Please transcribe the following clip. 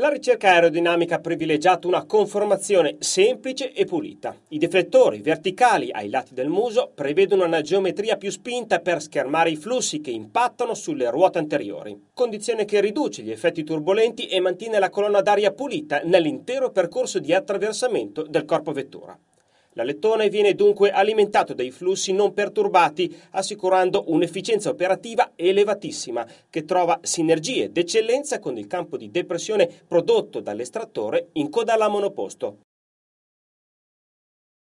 La ricerca aerodinamica ha privilegiato una conformazione semplice e pulita. I deflettori verticali ai lati del muso prevedono una geometria più spinta per schermare i flussi che impattano sulle ruote anteriori, condizione che riduce gli effetti turbolenti e mantiene la colonna d'aria pulita nell'intero percorso di attraversamento del corpo vettura. L'alettone viene dunque alimentato dai flussi non perturbati, assicurando un'efficienza operativa elevatissima, che trova sinergie d'eccellenza con il campo di depressione prodotto dall'estrattore in coda alla monoposto.